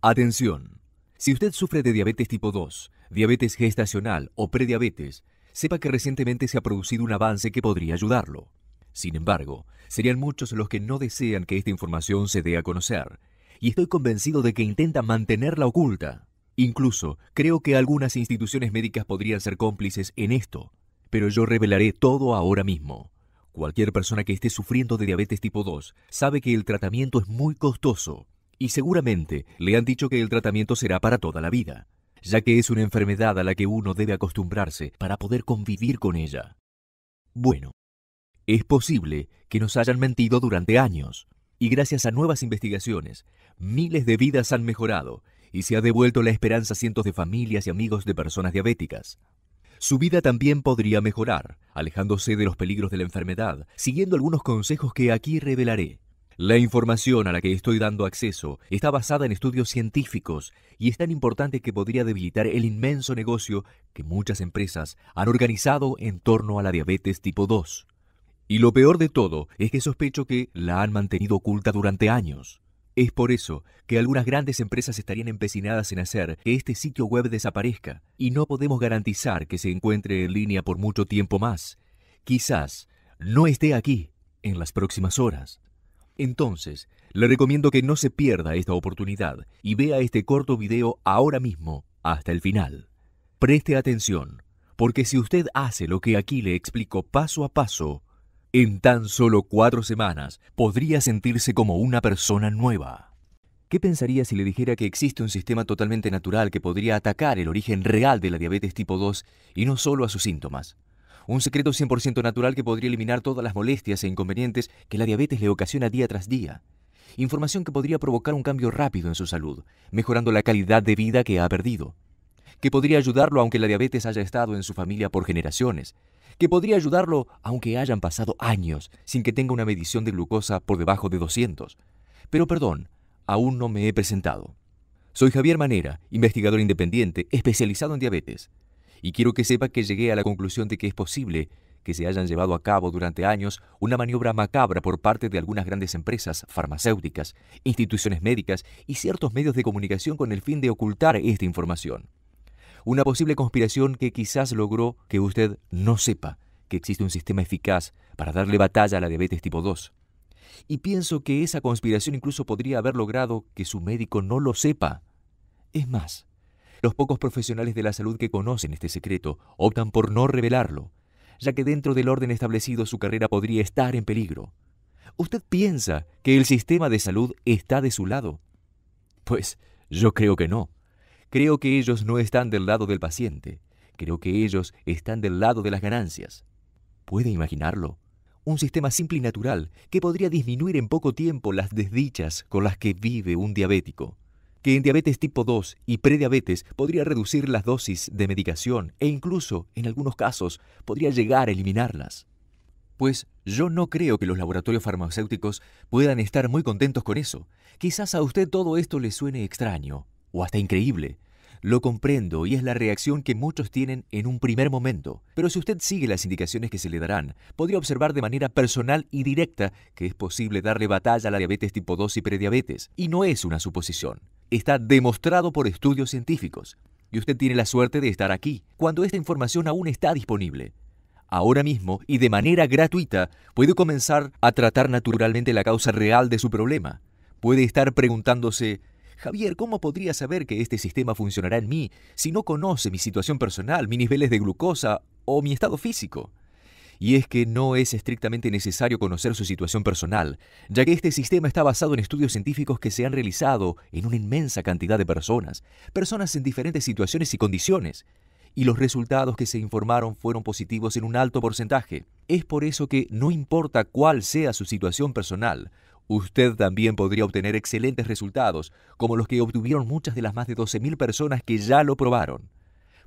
Atención. Si usted sufre de diabetes tipo 2, diabetes gestacional o prediabetes, sepa que recientemente se ha producido un avance que podría ayudarlo. Sin embargo, serían muchos los que no desean que esta información se dé a conocer, y estoy convencido de que intenta mantenerla oculta. Incluso creo que algunas instituciones médicas podrían ser cómplices en esto, pero yo revelaré todo ahora mismo. Cualquier persona que esté sufriendo de diabetes tipo 2 sabe que el tratamiento es muy costoso y seguramente le han dicho que el tratamiento será para toda la vida, ya que es una enfermedad a la que uno debe acostumbrarse para poder convivir con ella. Bueno, es posible que nos hayan mentido durante años, y gracias a nuevas investigaciones, miles de vidas han mejorado y se ha devuelto la esperanza a cientos de familias y amigos de personas diabéticas. Su vida también podría mejorar, alejándose de los peligros de la enfermedad, siguiendo algunos consejos que aquí revelaré. La información a la que estoy dando acceso está basada en estudios científicos y es tan importante que podría debilitar el inmenso negocio que muchas empresas han organizado en torno a la diabetes tipo 2. Y lo peor de todo es que sospecho que la han mantenido oculta durante años. Es por eso que algunas grandes empresas estarían empecinadas en hacer que este sitio web desaparezca y no podemos garantizar que se encuentre en línea por mucho tiempo más. Quizás no esté aquí en las próximas horas. Entonces, le recomiendo que no se pierda esta oportunidad y vea este corto video ahora mismo hasta el final. Preste atención, porque si usted hace lo que aquí le explico paso a paso, en tan solo cuatro semanas podría sentirse como una persona nueva. ¿Qué pensaría si le dijera que existe un sistema totalmente natural que podría atacar el origen real de la diabetes tipo 2 y no solo a sus síntomas? Un secreto 100% natural que podría eliminar todas las molestias e inconvenientes que la diabetes le ocasiona día tras día. Información que podría provocar un cambio rápido en su salud, mejorando la calidad de vida que ha perdido. Que podría ayudarlo aunque la diabetes haya estado en su familia por generaciones. Que podría ayudarlo aunque hayan pasado años sin que tenga una medición de glucosa por debajo de 200. Pero perdón, aún no me he presentado. Soy Javier Manera, investigador independiente especializado en diabetes y quiero que sepa que llegué a la conclusión de que es posible que se hayan llevado a cabo durante años una maniobra macabra por parte de algunas grandes empresas farmacéuticas, instituciones médicas y ciertos medios de comunicación con el fin de ocultar esta información. Una posible conspiración que quizás logró que usted no sepa que existe un sistema eficaz para darle batalla a la diabetes tipo 2. Y pienso que esa conspiración incluso podría haber logrado que su médico no lo sepa. Es más, los pocos profesionales de la salud que conocen este secreto optan por no revelarlo, ya que dentro del orden establecido su carrera podría estar en peligro. ¿Usted piensa que el sistema de salud está de su lado? Pues yo creo que no. Creo que ellos no están del lado del paciente. Creo que ellos están del lado de las ganancias. ¿Puede imaginarlo? Un sistema simple y natural que podría disminuir en poco tiempo las desdichas con las que vive un diabético que en diabetes tipo 2 y prediabetes podría reducir las dosis de medicación e incluso, en algunos casos, podría llegar a eliminarlas. Pues yo no creo que los laboratorios farmacéuticos puedan estar muy contentos con eso. Quizás a usted todo esto le suene extraño o hasta increíble. Lo comprendo y es la reacción que muchos tienen en un primer momento, pero si usted sigue las indicaciones que se le darán, podría observar de manera personal y directa que es posible darle batalla a la diabetes tipo 2 y prediabetes, y no es una suposición está demostrado por estudios científicos y usted tiene la suerte de estar aquí, cuando esta información aún está disponible. Ahora mismo y de manera gratuita puede comenzar a tratar naturalmente la causa real de su problema. Puede estar preguntándose, Javier, ¿cómo podría saber que este sistema funcionará en mí si no conoce mi situación personal, mis niveles de glucosa o mi estado físico? y es que no es estrictamente necesario conocer su situación personal, ya que este sistema está basado en estudios científicos que se han realizado en una inmensa cantidad de personas, personas en diferentes situaciones y condiciones, y los resultados que se informaron fueron positivos en un alto porcentaje. Es por eso que no importa cuál sea su situación personal, usted también podría obtener excelentes resultados, como los que obtuvieron muchas de las más de 12.000 personas que ya lo probaron.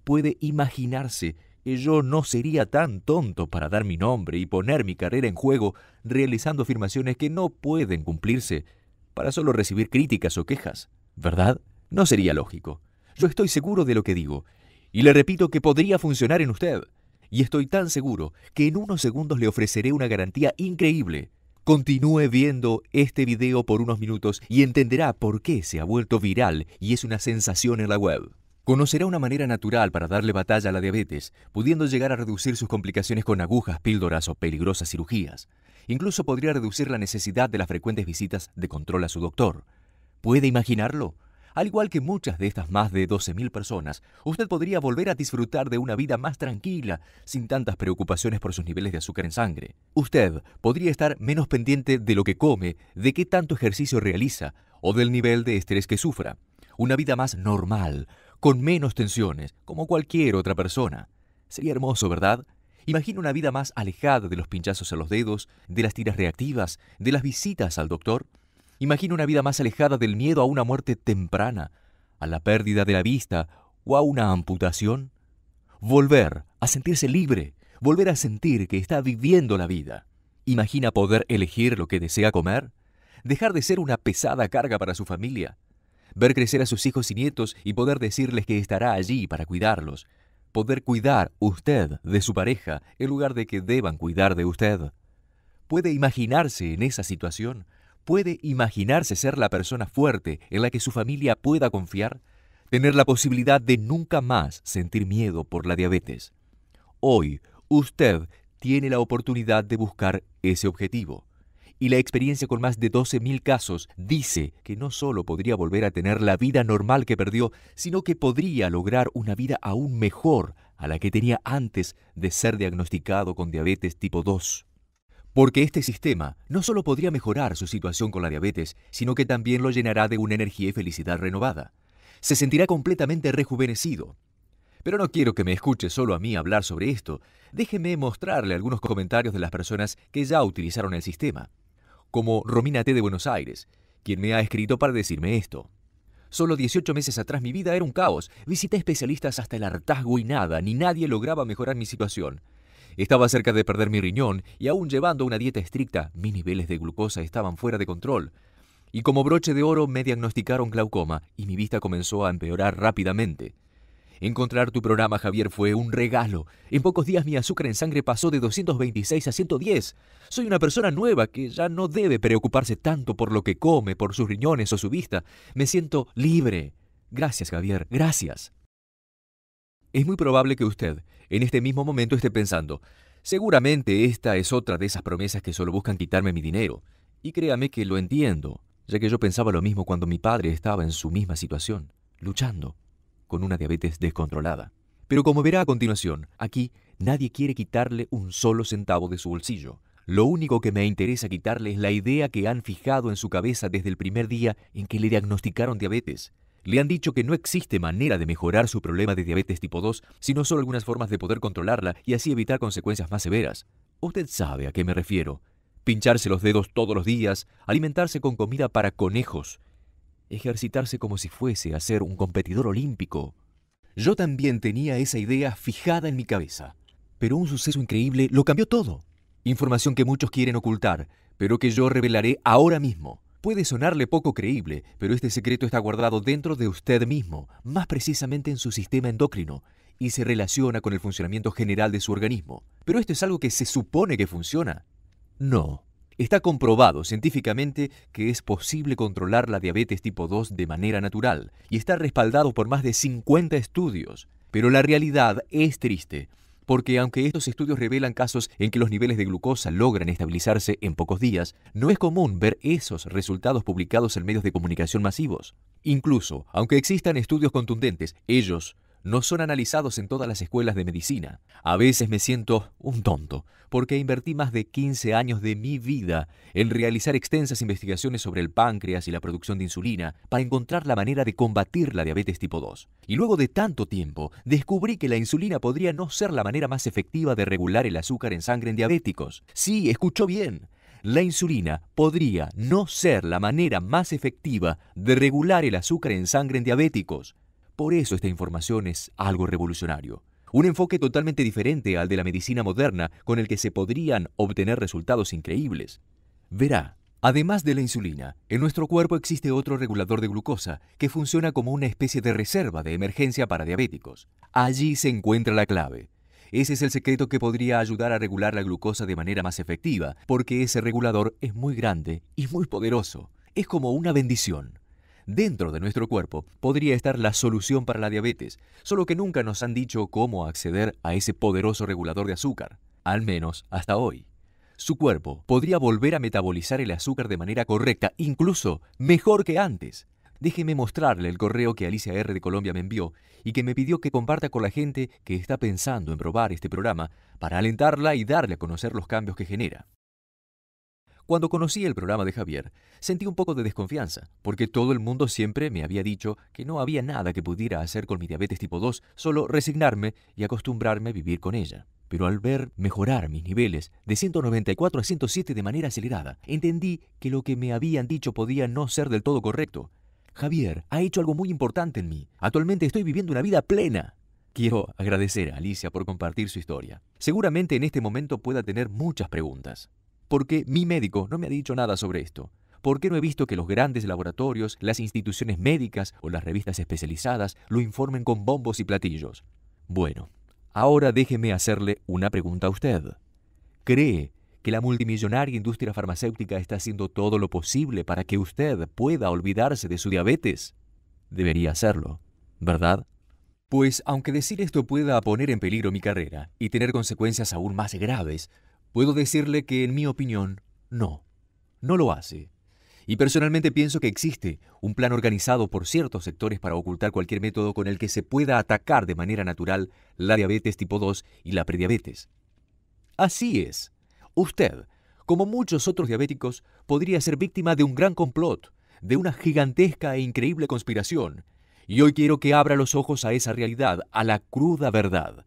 Puede imaginarse yo no sería tan tonto para dar mi nombre y poner mi carrera en juego realizando afirmaciones que no pueden cumplirse para solo recibir críticas o quejas, ¿verdad? No sería lógico. Yo estoy seguro de lo que digo, y le repito que podría funcionar en usted. Y estoy tan seguro que en unos segundos le ofreceré una garantía increíble. Continúe viendo este video por unos minutos y entenderá por qué se ha vuelto viral y es una sensación en la web. Conocerá una manera natural para darle batalla a la diabetes, pudiendo llegar a reducir sus complicaciones con agujas, píldoras o peligrosas cirugías. Incluso podría reducir la necesidad de las frecuentes visitas de control a su doctor. ¿Puede imaginarlo? Al igual que muchas de estas más de 12.000 personas, usted podría volver a disfrutar de una vida más tranquila, sin tantas preocupaciones por sus niveles de azúcar en sangre. Usted podría estar menos pendiente de lo que come, de qué tanto ejercicio realiza o del nivel de estrés que sufra. Una vida más normal, con menos tensiones, como cualquier otra persona. Sería hermoso, ¿verdad? Imagina una vida más alejada de los pinchazos a los dedos, de las tiras reactivas, de las visitas al doctor. Imagina una vida más alejada del miedo a una muerte temprana, a la pérdida de la vista o a una amputación. Volver a sentirse libre, volver a sentir que está viviendo la vida. Imagina poder elegir lo que desea comer, dejar de ser una pesada carga para su familia, ver crecer a sus hijos y nietos y poder decirles que estará allí para cuidarlos, poder cuidar usted de su pareja en lugar de que deban cuidar de usted. ¿Puede imaginarse en esa situación? ¿Puede imaginarse ser la persona fuerte en la que su familia pueda confiar? Tener la posibilidad de nunca más sentir miedo por la diabetes. Hoy, usted tiene la oportunidad de buscar ese objetivo y la experiencia con más de 12.000 casos dice que no solo podría volver a tener la vida normal que perdió, sino que podría lograr una vida aún mejor a la que tenía antes de ser diagnosticado con diabetes tipo 2. Porque este sistema no solo podría mejorar su situación con la diabetes, sino que también lo llenará de una energía y felicidad renovada. Se sentirá completamente rejuvenecido. Pero no quiero que me escuche solo a mí hablar sobre esto. Déjeme mostrarle algunos comentarios de las personas que ya utilizaron el sistema como T. de Buenos Aires, quien me ha escrito para decirme esto. Solo 18 meses atrás mi vida era un caos. Visité especialistas hasta el hartazgo y nada, ni nadie lograba mejorar mi situación. Estaba cerca de perder mi riñón y aún llevando una dieta estricta, mis niveles de glucosa estaban fuera de control. Y como broche de oro me diagnosticaron glaucoma y mi vista comenzó a empeorar rápidamente. Encontrar tu programa, Javier, fue un regalo. En pocos días mi azúcar en sangre pasó de 226 a 110. Soy una persona nueva que ya no debe preocuparse tanto por lo que come, por sus riñones o su vista. Me siento libre. Gracias, Javier, gracias. Es muy probable que usted, en este mismo momento, esté pensando, seguramente esta es otra de esas promesas que solo buscan quitarme mi dinero. Y créame que lo entiendo, ya que yo pensaba lo mismo cuando mi padre estaba en su misma situación, luchando con una diabetes descontrolada. Pero como verá a continuación, aquí nadie quiere quitarle un solo centavo de su bolsillo. Lo único que me interesa quitarle es la idea que han fijado en su cabeza desde el primer día en que le diagnosticaron diabetes. Le han dicho que no existe manera de mejorar su problema de diabetes tipo 2, sino solo algunas formas de poder controlarla y así evitar consecuencias más severas. Usted sabe a qué me refiero. Pincharse los dedos todos los días, alimentarse con comida para conejos, ejercitarse como si fuese a ser un competidor olímpico. Yo también tenía esa idea fijada en mi cabeza, pero un suceso increíble lo cambió todo. Información que muchos quieren ocultar, pero que yo revelaré ahora mismo. Puede sonarle poco creíble, pero este secreto está guardado dentro de usted mismo, más precisamente en su sistema endocrino, y se relaciona con el funcionamiento general de su organismo. Pero esto es algo que se supone que funciona. No, Está comprobado científicamente que es posible controlar la diabetes tipo 2 de manera natural y está respaldado por más de 50 estudios. Pero la realidad es triste, porque aunque estos estudios revelan casos en que los niveles de glucosa logran estabilizarse en pocos días, no es común ver esos resultados publicados en medios de comunicación masivos. Incluso, aunque existan estudios contundentes, ellos no son analizados en todas las escuelas de medicina. A veces me siento un tonto, porque invertí más de 15 años de mi vida en realizar extensas investigaciones sobre el páncreas y la producción de insulina para encontrar la manera de combatir la diabetes tipo 2. Y luego de tanto tiempo, descubrí que la insulina podría no ser la manera más efectiva de regular el azúcar en sangre en diabéticos. Sí, escuchó bien la insulina podría no ser la manera más efectiva de regular el azúcar en sangre en diabéticos. Por eso esta información es algo revolucionario. Un enfoque totalmente diferente al de la medicina moderna con el que se podrían obtener resultados increíbles. Verá, además de la insulina, en nuestro cuerpo existe otro regulador de glucosa que funciona como una especie de reserva de emergencia para diabéticos. Allí se encuentra la clave. Ese es el secreto que podría ayudar a regular la glucosa de manera más efectiva, porque ese regulador es muy grande y muy poderoso. Es como una bendición. Dentro de nuestro cuerpo podría estar la solución para la diabetes, solo que nunca nos han dicho cómo acceder a ese poderoso regulador de azúcar, al menos hasta hoy. Su cuerpo podría volver a metabolizar el azúcar de manera correcta, incluso mejor que antes. Déjeme mostrarle el correo que Alicia R. de Colombia me envió y que me pidió que comparta con la gente que está pensando en probar este programa para alentarla y darle a conocer los cambios que genera. Cuando conocí el programa de Javier, sentí un poco de desconfianza, porque todo el mundo siempre me había dicho que no había nada que pudiera hacer con mi diabetes tipo 2, solo resignarme y acostumbrarme a vivir con ella. Pero al ver mejorar mis niveles de 194 a 107 de manera acelerada, entendí que lo que me habían dicho podía no ser del todo correcto. Javier ha hecho algo muy importante en mí. Actualmente estoy viviendo una vida plena. Quiero agradecer a Alicia por compartir su historia. Seguramente en este momento pueda tener muchas preguntas. ¿Por qué mi médico no me ha dicho nada sobre esto? ¿Por qué no he visto que los grandes laboratorios, las instituciones médicas o las revistas especializadas lo informen con bombos y platillos? Bueno, ahora déjeme hacerle una pregunta a usted. ¿Cree que la multimillonaria industria farmacéutica está haciendo todo lo posible para que usted pueda olvidarse de su diabetes? Debería hacerlo, ¿verdad? Pues aunque decir esto pueda poner en peligro mi carrera y tener consecuencias aún más graves, puedo decirle que en mi opinión, no, no lo hace. Y personalmente pienso que existe un plan organizado por ciertos sectores para ocultar cualquier método con el que se pueda atacar de manera natural la diabetes tipo 2 y la prediabetes. Así es. Usted, como muchos otros diabéticos, podría ser víctima de un gran complot, de una gigantesca e increíble conspiración. Y hoy quiero que abra los ojos a esa realidad, a la cruda verdad.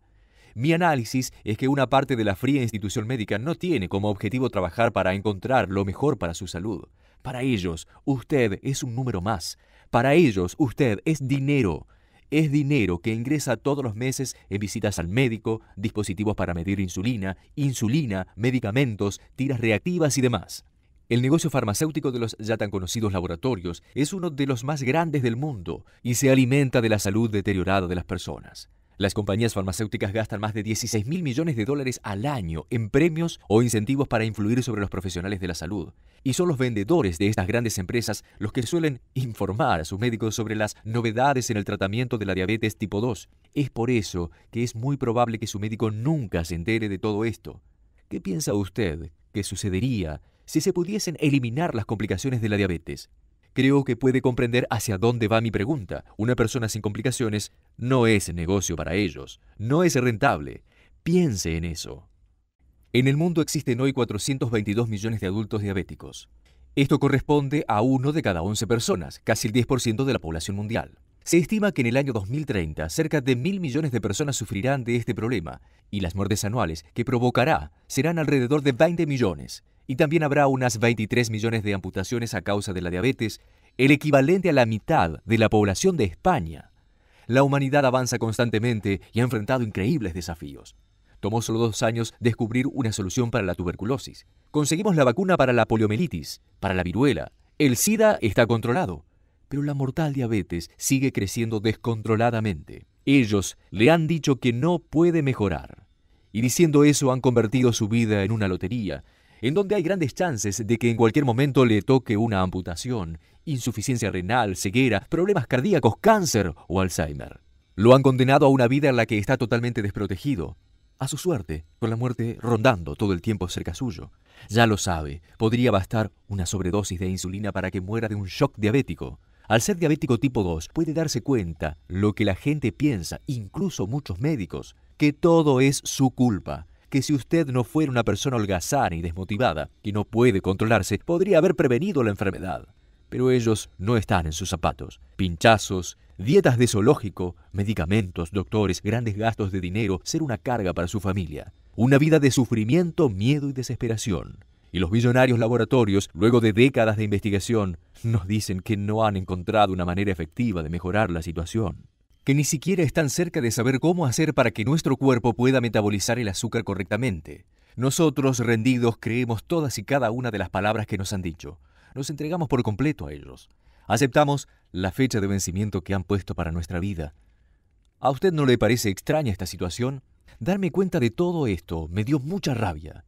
Mi análisis es que una parte de la fría institución médica no tiene como objetivo trabajar para encontrar lo mejor para su salud. Para ellos, usted es un número más. Para ellos, usted es dinero. Es dinero que ingresa todos los meses en visitas al médico, dispositivos para medir insulina, insulina, medicamentos, tiras reactivas y demás. El negocio farmacéutico de los ya tan conocidos laboratorios es uno de los más grandes del mundo y se alimenta de la salud deteriorada de las personas. Las compañías farmacéuticas gastan más de 16 mil millones de dólares al año en premios o incentivos para influir sobre los profesionales de la salud. Y son los vendedores de estas grandes empresas los que suelen informar a sus médicos sobre las novedades en el tratamiento de la diabetes tipo 2. Es por eso que es muy probable que su médico nunca se entere de todo esto. ¿Qué piensa usted que sucedería si se pudiesen eliminar las complicaciones de la diabetes? Creo que puede comprender hacia dónde va mi pregunta. Una persona sin complicaciones no es negocio para ellos, no es rentable. Piense en eso. En el mundo existen hoy 422 millones de adultos diabéticos. Esto corresponde a uno de cada 11 personas, casi el 10% de la población mundial. Se estima que en el año 2030 cerca de mil millones de personas sufrirán de este problema y las muertes anuales que provocará serán alrededor de 20 millones y también habrá unas 23 millones de amputaciones a causa de la diabetes, el equivalente a la mitad de la población de España. La humanidad avanza constantemente y ha enfrentado increíbles desafíos. Tomó solo dos años descubrir una solución para la tuberculosis. Conseguimos la vacuna para la poliomielitis, para la viruela. El SIDA está controlado, pero la mortal diabetes sigue creciendo descontroladamente. Ellos le han dicho que no puede mejorar. Y diciendo eso han convertido su vida en una lotería, en donde hay grandes chances de que en cualquier momento le toque una amputación, insuficiencia renal, ceguera, problemas cardíacos, cáncer o Alzheimer. Lo han condenado a una vida en la que está totalmente desprotegido, a su suerte, con la muerte rondando todo el tiempo cerca suyo. Ya lo sabe, podría bastar una sobredosis de insulina para que muera de un shock diabético. Al ser diabético tipo 2 puede darse cuenta lo que la gente piensa, incluso muchos médicos, que todo es su culpa, que si usted no fuera una persona holgazana y desmotivada, que no puede controlarse, podría haber prevenido la enfermedad. Pero ellos no están en sus zapatos. Pinchazos, dietas de zoológico, medicamentos, doctores, grandes gastos de dinero, ser una carga para su familia. Una vida de sufrimiento, miedo y desesperación. Y los billonarios laboratorios, luego de décadas de investigación, nos dicen que no han encontrado una manera efectiva de mejorar la situación que ni siquiera están cerca de saber cómo hacer para que nuestro cuerpo pueda metabolizar el azúcar correctamente. Nosotros, rendidos, creemos todas y cada una de las palabras que nos han dicho. Nos entregamos por completo a ellos. Aceptamos la fecha de vencimiento que han puesto para nuestra vida. ¿A usted no le parece extraña esta situación? Darme cuenta de todo esto me dio mucha rabia.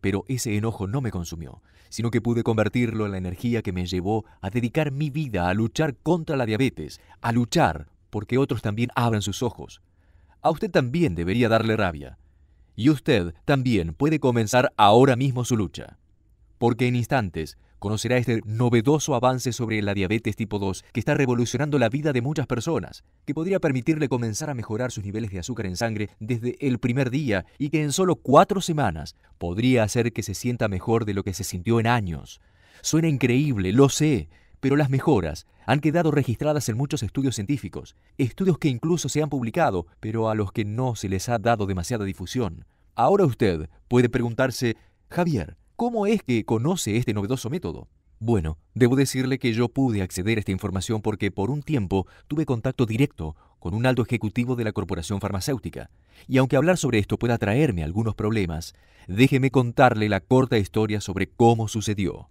Pero ese enojo no me consumió, sino que pude convertirlo en la energía que me llevó a dedicar mi vida a luchar contra la diabetes, a luchar porque otros también abren sus ojos. A usted también debería darle rabia. Y usted también puede comenzar ahora mismo su lucha. Porque en instantes conocerá este novedoso avance sobre la diabetes tipo 2 que está revolucionando la vida de muchas personas, que podría permitirle comenzar a mejorar sus niveles de azúcar en sangre desde el primer día y que en solo cuatro semanas podría hacer que se sienta mejor de lo que se sintió en años. Suena increíble, lo sé, pero las mejoras han quedado registradas en muchos estudios científicos, estudios que incluso se han publicado, pero a los que no se les ha dado demasiada difusión. Ahora usted puede preguntarse, Javier, ¿cómo es que conoce este novedoso método? Bueno, debo decirle que yo pude acceder a esta información porque por un tiempo tuve contacto directo con un alto ejecutivo de la corporación farmacéutica. Y aunque hablar sobre esto pueda traerme algunos problemas, déjeme contarle la corta historia sobre cómo sucedió.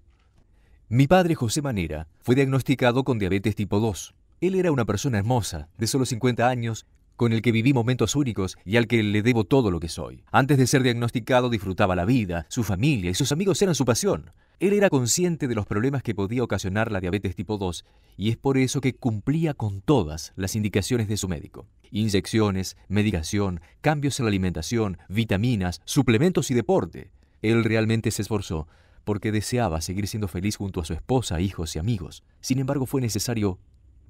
Mi padre José Manera fue diagnosticado con diabetes tipo 2. Él era una persona hermosa, de solo 50 años, con el que viví momentos únicos y al que le debo todo lo que soy. Antes de ser diagnosticado disfrutaba la vida, su familia y sus amigos eran su pasión. Él era consciente de los problemas que podía ocasionar la diabetes tipo 2 y es por eso que cumplía con todas las indicaciones de su médico. Inyecciones, medicación, cambios en la alimentación, vitaminas, suplementos y deporte. Él realmente se esforzó porque deseaba seguir siendo feliz junto a su esposa, hijos y amigos. Sin embargo, fue necesario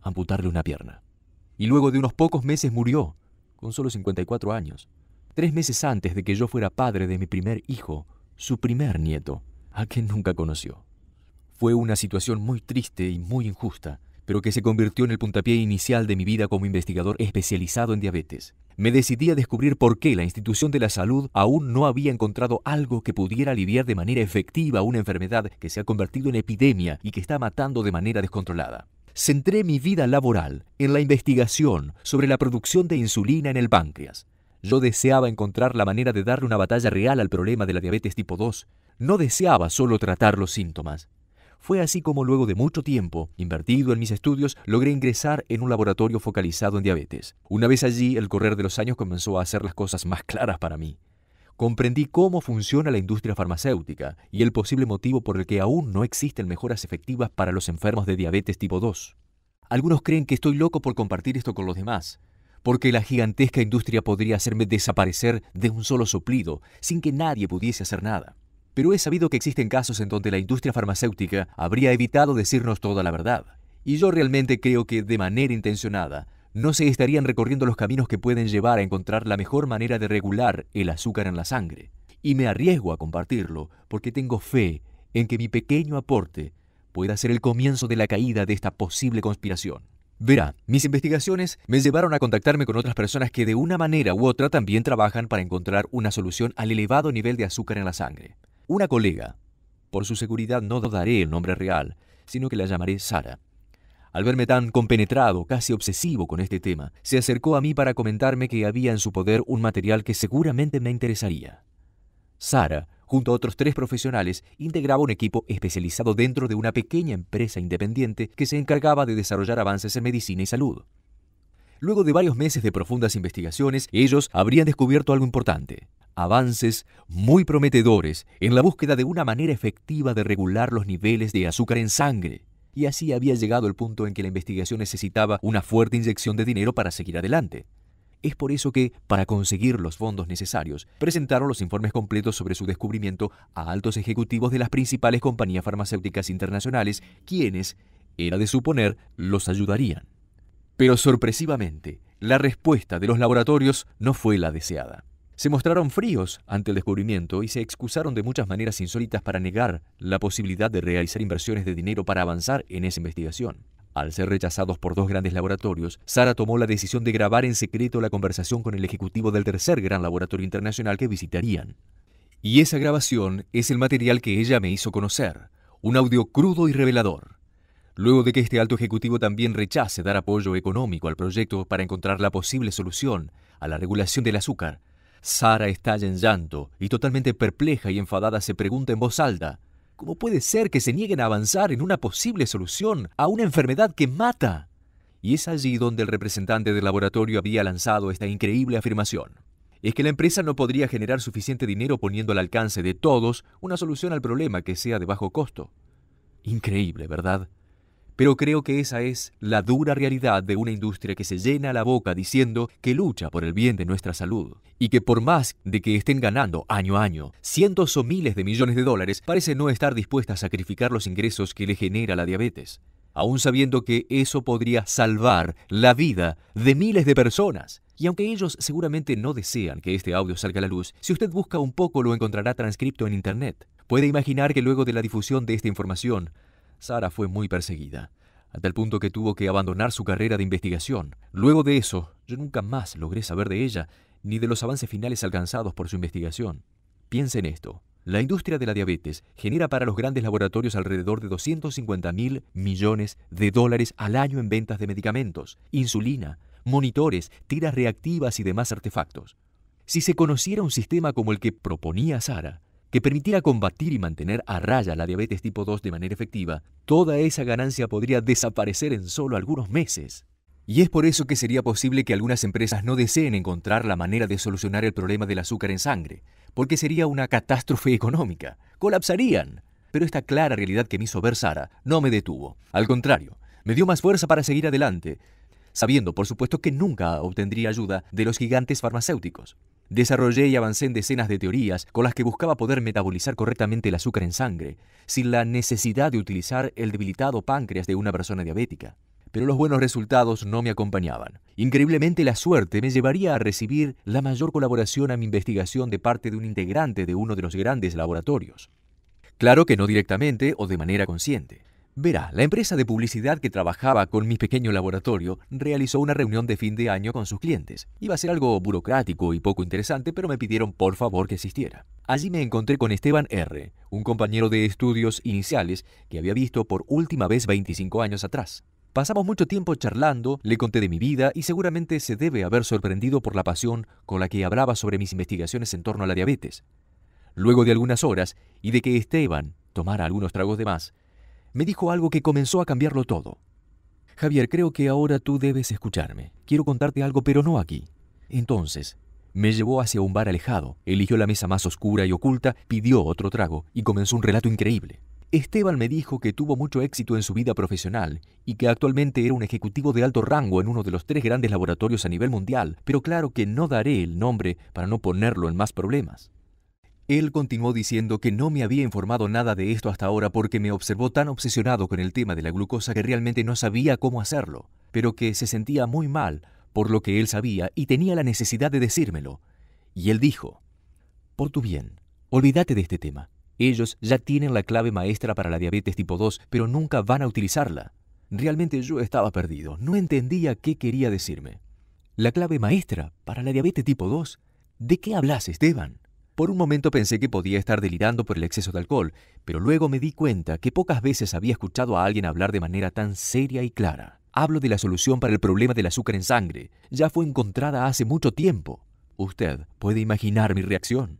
amputarle una pierna. Y luego de unos pocos meses murió, con solo 54 años. Tres meses antes de que yo fuera padre de mi primer hijo, su primer nieto, a quien nunca conoció. Fue una situación muy triste y muy injusta, pero que se convirtió en el puntapié inicial de mi vida como investigador especializado en diabetes. Me decidí a descubrir por qué la institución de la salud aún no había encontrado algo que pudiera aliviar de manera efectiva una enfermedad que se ha convertido en epidemia y que está matando de manera descontrolada. Centré mi vida laboral en la investigación sobre la producción de insulina en el páncreas. Yo deseaba encontrar la manera de darle una batalla real al problema de la diabetes tipo 2. No deseaba solo tratar los síntomas. Fue así como luego de mucho tiempo, invertido en mis estudios, logré ingresar en un laboratorio focalizado en diabetes. Una vez allí, el correr de los años comenzó a hacer las cosas más claras para mí. Comprendí cómo funciona la industria farmacéutica y el posible motivo por el que aún no existen mejoras efectivas para los enfermos de diabetes tipo 2. Algunos creen que estoy loco por compartir esto con los demás, porque la gigantesca industria podría hacerme desaparecer de un solo soplido, sin que nadie pudiese hacer nada pero he sabido que existen casos en donde la industria farmacéutica habría evitado decirnos toda la verdad. Y yo realmente creo que, de manera intencionada, no se estarían recorriendo los caminos que pueden llevar a encontrar la mejor manera de regular el azúcar en la sangre. Y me arriesgo a compartirlo porque tengo fe en que mi pequeño aporte pueda ser el comienzo de la caída de esta posible conspiración. Verá, mis investigaciones me llevaron a contactarme con otras personas que de una manera u otra también trabajan para encontrar una solución al elevado nivel de azúcar en la sangre. Una colega, por su seguridad no daré el nombre real, sino que la llamaré Sara. Al verme tan compenetrado, casi obsesivo con este tema, se acercó a mí para comentarme que había en su poder un material que seguramente me interesaría. Sara, junto a otros tres profesionales, integraba un equipo especializado dentro de una pequeña empresa independiente que se encargaba de desarrollar avances en medicina y salud. Luego de varios meses de profundas investigaciones, ellos habrían descubierto algo importante avances muy prometedores en la búsqueda de una manera efectiva de regular los niveles de azúcar en sangre. Y así había llegado el punto en que la investigación necesitaba una fuerte inyección de dinero para seguir adelante. Es por eso que, para conseguir los fondos necesarios, presentaron los informes completos sobre su descubrimiento a altos ejecutivos de las principales compañías farmacéuticas internacionales, quienes, era de suponer, los ayudarían. Pero sorpresivamente, la respuesta de los laboratorios no fue la deseada se mostraron fríos ante el descubrimiento y se excusaron de muchas maneras insólitas para negar la posibilidad de realizar inversiones de dinero para avanzar en esa investigación. Al ser rechazados por dos grandes laboratorios, Sara tomó la decisión de grabar en secreto la conversación con el ejecutivo del tercer gran laboratorio internacional que visitarían. Y esa grabación es el material que ella me hizo conocer, un audio crudo y revelador. Luego de que este alto ejecutivo también rechace dar apoyo económico al proyecto para encontrar la posible solución a la regulación del azúcar, Sara estalla en llanto y totalmente perpleja y enfadada se pregunta en voz alta, ¿cómo puede ser que se nieguen a avanzar en una posible solución a una enfermedad que mata? Y es allí donde el representante del laboratorio había lanzado esta increíble afirmación. Es que la empresa no podría generar suficiente dinero poniendo al alcance de todos una solución al problema que sea de bajo costo. Increíble, ¿verdad? Pero creo que esa es la dura realidad de una industria que se llena la boca diciendo que lucha por el bien de nuestra salud y que por más de que estén ganando año a año cientos o miles de millones de dólares, parece no estar dispuesta a sacrificar los ingresos que le genera la diabetes, aun sabiendo que eso podría salvar la vida de miles de personas. Y aunque ellos seguramente no desean que este audio salga a la luz, si usted busca un poco lo encontrará transcripto en Internet. Puede imaginar que luego de la difusión de esta información, Sara fue muy perseguida, hasta tal punto que tuvo que abandonar su carrera de investigación. Luego de eso, yo nunca más logré saber de ella ni de los avances finales alcanzados por su investigación. en esto. La industria de la diabetes genera para los grandes laboratorios alrededor de 250 mil millones de dólares al año en ventas de medicamentos, insulina, monitores, tiras reactivas y demás artefactos. Si se conociera un sistema como el que proponía Sara, que permitiera combatir y mantener a raya la diabetes tipo 2 de manera efectiva, toda esa ganancia podría desaparecer en solo algunos meses. Y es por eso que sería posible que algunas empresas no deseen encontrar la manera de solucionar el problema del azúcar en sangre, porque sería una catástrofe económica. Colapsarían. Pero esta clara realidad que me hizo ver Sara no me detuvo. Al contrario, me dio más fuerza para seguir adelante, sabiendo por supuesto que nunca obtendría ayuda de los gigantes farmacéuticos. Desarrollé y avancé en decenas de teorías con las que buscaba poder metabolizar correctamente el azúcar en sangre, sin la necesidad de utilizar el debilitado páncreas de una persona diabética. Pero los buenos resultados no me acompañaban. Increíblemente la suerte me llevaría a recibir la mayor colaboración a mi investigación de parte de un integrante de uno de los grandes laboratorios. Claro que no directamente o de manera consciente. Verá, la empresa de publicidad que trabajaba con mi pequeño laboratorio realizó una reunión de fin de año con sus clientes. Iba a ser algo burocrático y poco interesante, pero me pidieron por favor que asistiera. Allí me encontré con Esteban R., un compañero de estudios iniciales que había visto por última vez 25 años atrás. Pasamos mucho tiempo charlando, le conté de mi vida y seguramente se debe haber sorprendido por la pasión con la que hablaba sobre mis investigaciones en torno a la diabetes. Luego de algunas horas y de que Esteban tomara algunos tragos de más, me dijo algo que comenzó a cambiarlo todo. Javier, creo que ahora tú debes escucharme. Quiero contarte algo, pero no aquí. Entonces, me llevó hacia un bar alejado, eligió la mesa más oscura y oculta, pidió otro trago y comenzó un relato increíble. Esteban me dijo que tuvo mucho éxito en su vida profesional y que actualmente era un ejecutivo de alto rango en uno de los tres grandes laboratorios a nivel mundial, pero claro que no daré el nombre para no ponerlo en más problemas. Él continuó diciendo que no me había informado nada de esto hasta ahora porque me observó tan obsesionado con el tema de la glucosa que realmente no sabía cómo hacerlo, pero que se sentía muy mal por lo que él sabía y tenía la necesidad de decírmelo. Y él dijo, por tu bien, olvídate de este tema. Ellos ya tienen la clave maestra para la diabetes tipo 2, pero nunca van a utilizarla. Realmente yo estaba perdido, no entendía qué quería decirme. La clave maestra para la diabetes tipo 2. ¿De qué hablas, Esteban? Por un momento pensé que podía estar delirando por el exceso de alcohol, pero luego me di cuenta que pocas veces había escuchado a alguien hablar de manera tan seria y clara. Hablo de la solución para el problema del azúcar en sangre. Ya fue encontrada hace mucho tiempo. Usted puede imaginar mi reacción.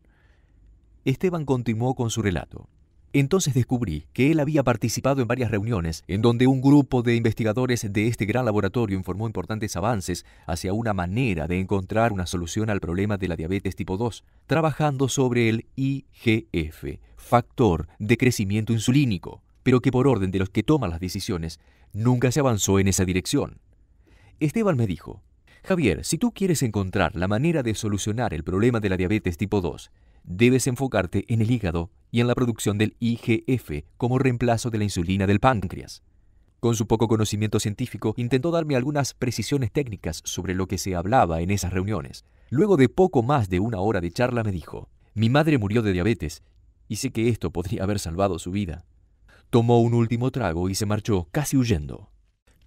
Esteban continuó con su relato. Entonces descubrí que él había participado en varias reuniones en donde un grupo de investigadores de este gran laboratorio informó importantes avances hacia una manera de encontrar una solución al problema de la diabetes tipo 2, trabajando sobre el IGF, factor de crecimiento insulínico, pero que por orden de los que toman las decisiones nunca se avanzó en esa dirección. Esteban me dijo, Javier, si tú quieres encontrar la manera de solucionar el problema de la diabetes tipo 2, debes enfocarte en el hígado y en la producción del IGF como reemplazo de la insulina del páncreas. Con su poco conocimiento científico, intentó darme algunas precisiones técnicas sobre lo que se hablaba en esas reuniones. Luego de poco más de una hora de charla me dijo, mi madre murió de diabetes y sé que esto podría haber salvado su vida. Tomó un último trago y se marchó, casi huyendo.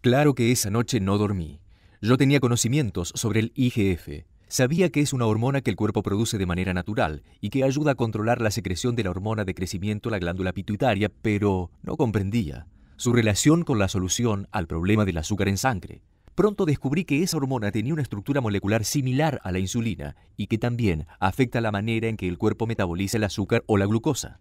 Claro que esa noche no dormí. Yo tenía conocimientos sobre el IGF, Sabía que es una hormona que el cuerpo produce de manera natural y que ayuda a controlar la secreción de la hormona de crecimiento, la glándula pituitaria, pero no comprendía su relación con la solución al problema del azúcar en sangre. Pronto descubrí que esa hormona tenía una estructura molecular similar a la insulina y que también afecta la manera en que el cuerpo metaboliza el azúcar o la glucosa.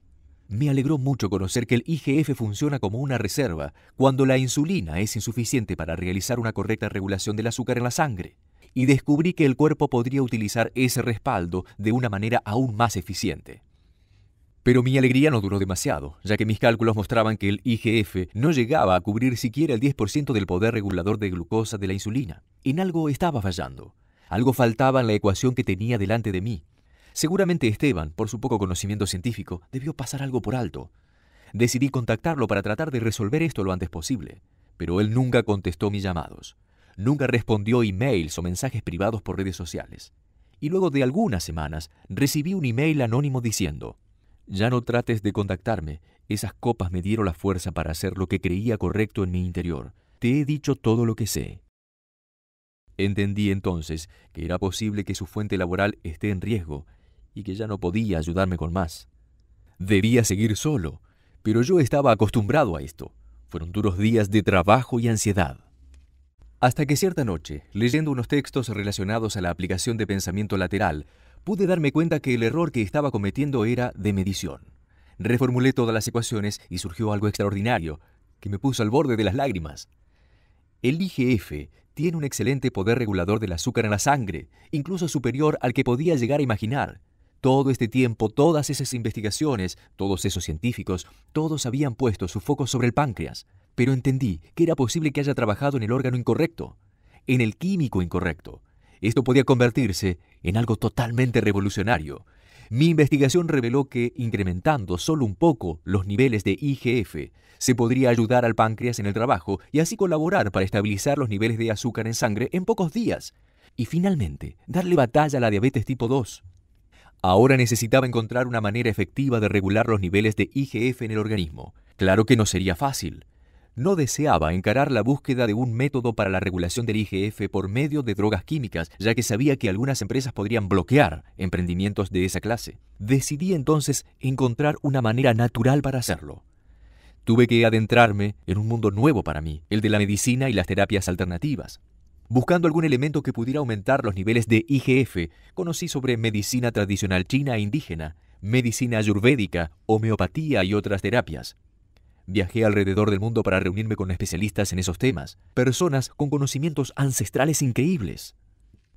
Me alegró mucho conocer que el IGF funciona como una reserva cuando la insulina es insuficiente para realizar una correcta regulación del azúcar en la sangre y descubrí que el cuerpo podría utilizar ese respaldo de una manera aún más eficiente. Pero mi alegría no duró demasiado, ya que mis cálculos mostraban que el IGF no llegaba a cubrir siquiera el 10% del poder regulador de glucosa de la insulina. En algo estaba fallando. Algo faltaba en la ecuación que tenía delante de mí. Seguramente Esteban, por su poco conocimiento científico, debió pasar algo por alto. Decidí contactarlo para tratar de resolver esto lo antes posible, pero él nunca contestó mis llamados. Nunca respondió emails o mensajes privados por redes sociales. Y luego de algunas semanas recibí un email anónimo diciendo, ya no trates de contactarme, esas copas me dieron la fuerza para hacer lo que creía correcto en mi interior. Te he dicho todo lo que sé. Entendí entonces que era posible que su fuente laboral esté en riesgo y que ya no podía ayudarme con más. Debía seguir solo, pero yo estaba acostumbrado a esto. Fueron duros días de trabajo y ansiedad. Hasta que cierta noche, leyendo unos textos relacionados a la aplicación de pensamiento lateral, pude darme cuenta que el error que estaba cometiendo era de medición. Reformulé todas las ecuaciones y surgió algo extraordinario, que me puso al borde de las lágrimas. El IGF tiene un excelente poder regulador del azúcar en la sangre, incluso superior al que podía llegar a imaginar. Todo este tiempo, todas esas investigaciones, todos esos científicos, todos habían puesto su foco sobre el páncreas pero entendí que era posible que haya trabajado en el órgano incorrecto, en el químico incorrecto. Esto podía convertirse en algo totalmente revolucionario. Mi investigación reveló que, incrementando solo un poco los niveles de IGF, se podría ayudar al páncreas en el trabajo y así colaborar para estabilizar los niveles de azúcar en sangre en pocos días. Y finalmente, darle batalla a la diabetes tipo 2. Ahora necesitaba encontrar una manera efectiva de regular los niveles de IGF en el organismo. Claro que no sería fácil no deseaba encarar la búsqueda de un método para la regulación del IGF por medio de drogas químicas, ya que sabía que algunas empresas podrían bloquear emprendimientos de esa clase. Decidí entonces encontrar una manera natural para hacerlo. Tuve que adentrarme en un mundo nuevo para mí, el de la medicina y las terapias alternativas. Buscando algún elemento que pudiera aumentar los niveles de IGF, conocí sobre medicina tradicional china e indígena, medicina ayurvédica, homeopatía y otras terapias. Viajé alrededor del mundo para reunirme con especialistas en esos temas, personas con conocimientos ancestrales increíbles.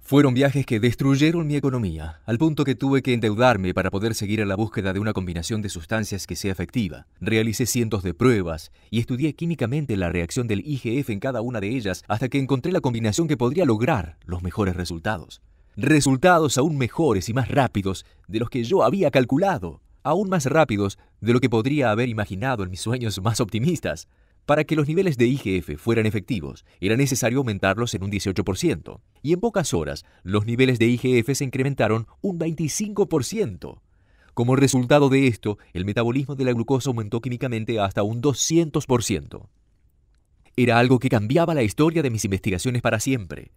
Fueron viajes que destruyeron mi economía, al punto que tuve que endeudarme para poder seguir a la búsqueda de una combinación de sustancias que sea efectiva. Realicé cientos de pruebas y estudié químicamente la reacción del IGF en cada una de ellas hasta que encontré la combinación que podría lograr los mejores resultados. Resultados aún mejores y más rápidos de los que yo había calculado aún más rápidos de lo que podría haber imaginado en mis sueños más optimistas. Para que los niveles de IGF fueran efectivos, era necesario aumentarlos en un 18%, y en pocas horas los niveles de IGF se incrementaron un 25%. Como resultado de esto, el metabolismo de la glucosa aumentó químicamente hasta un 200%. Era algo que cambiaba la historia de mis investigaciones para siempre.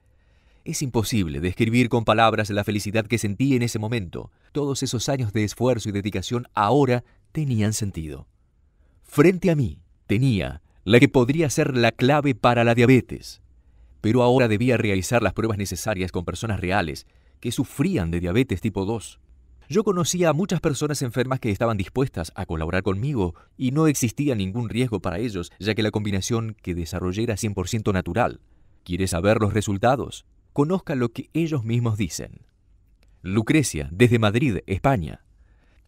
Es imposible describir con palabras la felicidad que sentí en ese momento. Todos esos años de esfuerzo y dedicación ahora tenían sentido. Frente a mí tenía la que podría ser la clave para la diabetes. Pero ahora debía realizar las pruebas necesarias con personas reales que sufrían de diabetes tipo 2. Yo conocía a muchas personas enfermas que estaban dispuestas a colaborar conmigo y no existía ningún riesgo para ellos, ya que la combinación que desarrollé era 100% natural. ¿Quieres saber los resultados? conozca lo que ellos mismos dicen. Lucrecia, desde Madrid, España.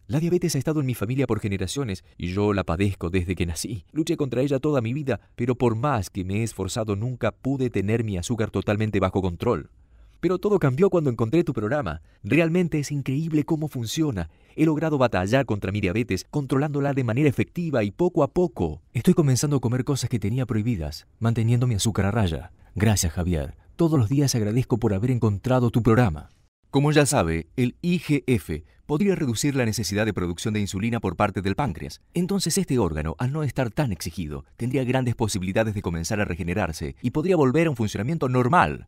La diabetes ha estado en mi familia por generaciones y yo la padezco desde que nací. Luché contra ella toda mi vida, pero por más que me he esforzado nunca pude tener mi azúcar totalmente bajo control. Pero todo cambió cuando encontré tu programa. Realmente es increíble cómo funciona. He logrado batallar contra mi diabetes, controlándola de manera efectiva y poco a poco. Estoy comenzando a comer cosas que tenía prohibidas, manteniendo mi azúcar a raya. Gracias, Javier. Todos los días agradezco por haber encontrado tu programa. Como ya sabe, el IGF podría reducir la necesidad de producción de insulina por parte del páncreas. Entonces este órgano, al no estar tan exigido, tendría grandes posibilidades de comenzar a regenerarse y podría volver a un funcionamiento normal.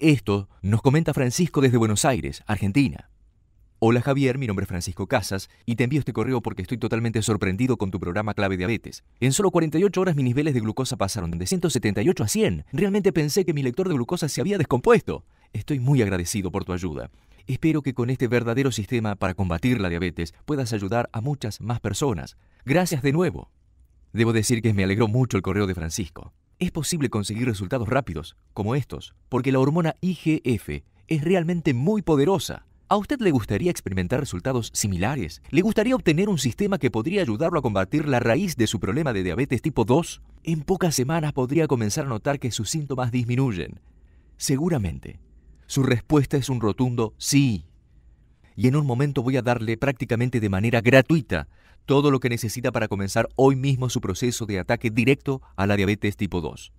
Esto nos comenta Francisco desde Buenos Aires, Argentina. Hola Javier, mi nombre es Francisco Casas y te envío este correo porque estoy totalmente sorprendido con tu programa Clave Diabetes. En solo 48 horas mis niveles de glucosa pasaron de 178 a 100. Realmente pensé que mi lector de glucosa se había descompuesto. Estoy muy agradecido por tu ayuda. Espero que con este verdadero sistema para combatir la diabetes puedas ayudar a muchas más personas. Gracias de nuevo. Debo decir que me alegró mucho el correo de Francisco. Es posible conseguir resultados rápidos, como estos, porque la hormona IGF es realmente muy poderosa. ¿A usted le gustaría experimentar resultados similares? ¿Le gustaría obtener un sistema que podría ayudarlo a combatir la raíz de su problema de diabetes tipo 2? En pocas semanas podría comenzar a notar que sus síntomas disminuyen. Seguramente. Su respuesta es un rotundo sí. Y en un momento voy a darle prácticamente de manera gratuita todo lo que necesita para comenzar hoy mismo su proceso de ataque directo a la diabetes tipo 2.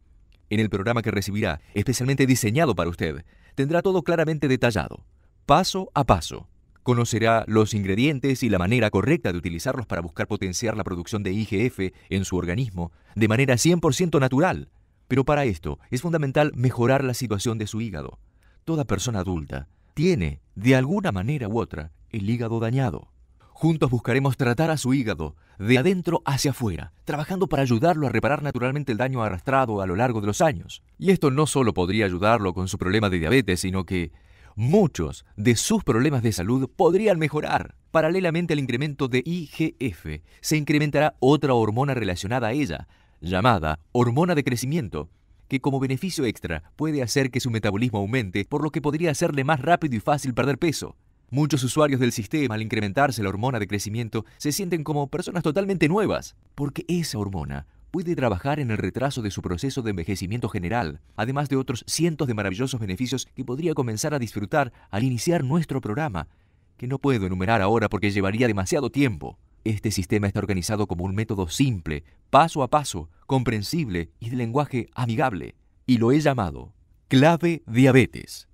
En el programa que recibirá, especialmente diseñado para usted, tendrá todo claramente detallado Paso a paso, conocerá los ingredientes y la manera correcta de utilizarlos para buscar potenciar la producción de IGF en su organismo de manera 100% natural. Pero para esto es fundamental mejorar la situación de su hígado. Toda persona adulta tiene, de alguna manera u otra, el hígado dañado. Juntos buscaremos tratar a su hígado, de adentro hacia afuera, trabajando para ayudarlo a reparar naturalmente el daño arrastrado a lo largo de los años. Y esto no solo podría ayudarlo con su problema de diabetes, sino que muchos de sus problemas de salud podrían mejorar. Paralelamente al incremento de IGF, se incrementará otra hormona relacionada a ella, llamada hormona de crecimiento, que como beneficio extra puede hacer que su metabolismo aumente, por lo que podría hacerle más rápido y fácil perder peso. Muchos usuarios del sistema al incrementarse la hormona de crecimiento se sienten como personas totalmente nuevas, porque esa hormona puede trabajar en el retraso de su proceso de envejecimiento general, además de otros cientos de maravillosos beneficios que podría comenzar a disfrutar al iniciar nuestro programa, que no puedo enumerar ahora porque llevaría demasiado tiempo. Este sistema está organizado como un método simple, paso a paso, comprensible y de lenguaje amigable, y lo he llamado clave diabetes.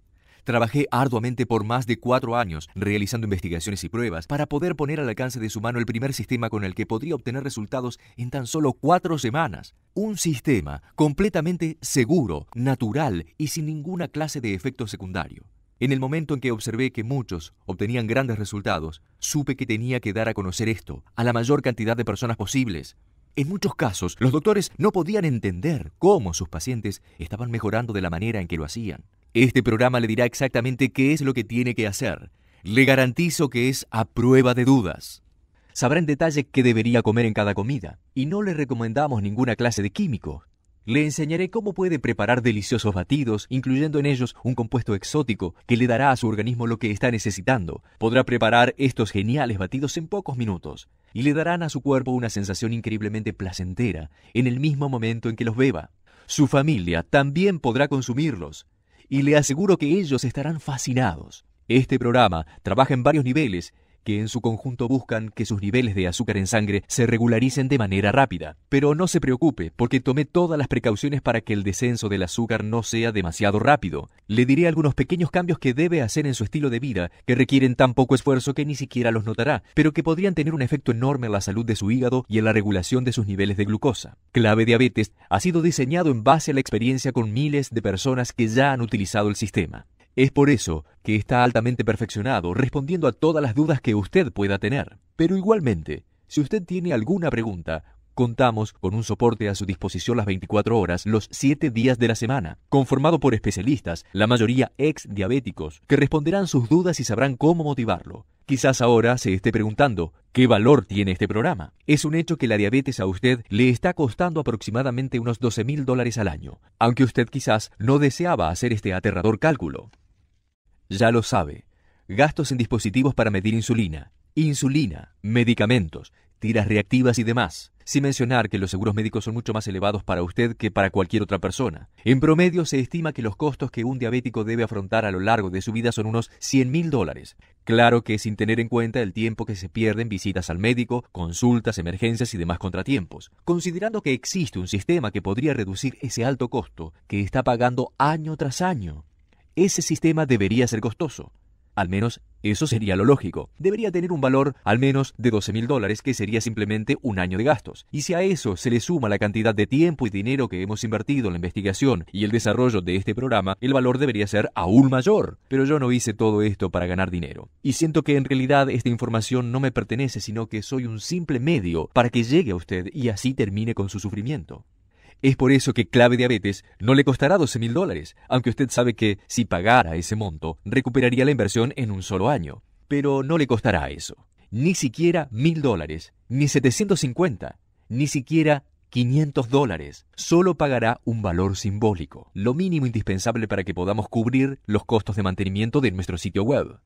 Trabajé arduamente por más de cuatro años, realizando investigaciones y pruebas, para poder poner al alcance de su mano el primer sistema con el que podría obtener resultados en tan solo cuatro semanas. Un sistema completamente seguro, natural y sin ninguna clase de efecto secundario. En el momento en que observé que muchos obtenían grandes resultados, supe que tenía que dar a conocer esto a la mayor cantidad de personas posibles. En muchos casos, los doctores no podían entender cómo sus pacientes estaban mejorando de la manera en que lo hacían. Este programa le dirá exactamente qué es lo que tiene que hacer. Le garantizo que es a prueba de dudas. Sabrá en detalle qué debería comer en cada comida, y no le recomendamos ninguna clase de químico. Le enseñaré cómo puede preparar deliciosos batidos, incluyendo en ellos un compuesto exótico que le dará a su organismo lo que está necesitando. Podrá preparar estos geniales batidos en pocos minutos, y le darán a su cuerpo una sensación increíblemente placentera en el mismo momento en que los beba. Su familia también podrá consumirlos, y le aseguro que ellos estarán fascinados. Este programa trabaja en varios niveles que en su conjunto buscan que sus niveles de azúcar en sangre se regularicen de manera rápida. Pero no se preocupe, porque tomé todas las precauciones para que el descenso del azúcar no sea demasiado rápido. Le diré algunos pequeños cambios que debe hacer en su estilo de vida, que requieren tan poco esfuerzo que ni siquiera los notará, pero que podrían tener un efecto enorme en la salud de su hígado y en la regulación de sus niveles de glucosa. Clave Diabetes ha sido diseñado en base a la experiencia con miles de personas que ya han utilizado el sistema. Es por eso que está altamente perfeccionado, respondiendo a todas las dudas que usted pueda tener. Pero igualmente, si usted tiene alguna pregunta, contamos con un soporte a su disposición las 24 horas, los 7 días de la semana, conformado por especialistas, la mayoría ex diabéticos, que responderán sus dudas y sabrán cómo motivarlo. Quizás ahora se esté preguntando, ¿qué valor tiene este programa? Es un hecho que la diabetes a usted le está costando aproximadamente unos 12 mil dólares al año, aunque usted quizás no deseaba hacer este aterrador cálculo. Ya lo sabe, gastos en dispositivos para medir insulina, insulina, medicamentos, tiras reactivas y demás sin mencionar que los seguros médicos son mucho más elevados para usted que para cualquier otra persona. En promedio se estima que los costos que un diabético debe afrontar a lo largo de su vida son unos 100 mil dólares. Claro que sin tener en cuenta el tiempo que se pierde en visitas al médico, consultas, emergencias y demás contratiempos. Considerando que existe un sistema que podría reducir ese alto costo que está pagando año tras año. Ese sistema debería ser costoso. Al menos eso sería lo lógico. Debería tener un valor al menos de 12 mil dólares, que sería simplemente un año de gastos. Y si a eso se le suma la cantidad de tiempo y dinero que hemos invertido en la investigación y el desarrollo de este programa, el valor debería ser aún mayor. Pero yo no hice todo esto para ganar dinero. Y siento que en realidad esta información no me pertenece, sino que soy un simple medio para que llegue a usted y así termine con su sufrimiento. Es por eso que Clave Diabetes no le costará 12 mil dólares, aunque usted sabe que si pagara ese monto, recuperaría la inversión en un solo año. Pero no le costará eso. Ni siquiera mil dólares, ni 750, ni siquiera 500 dólares. Solo pagará un valor simbólico, lo mínimo indispensable para que podamos cubrir los costos de mantenimiento de nuestro sitio web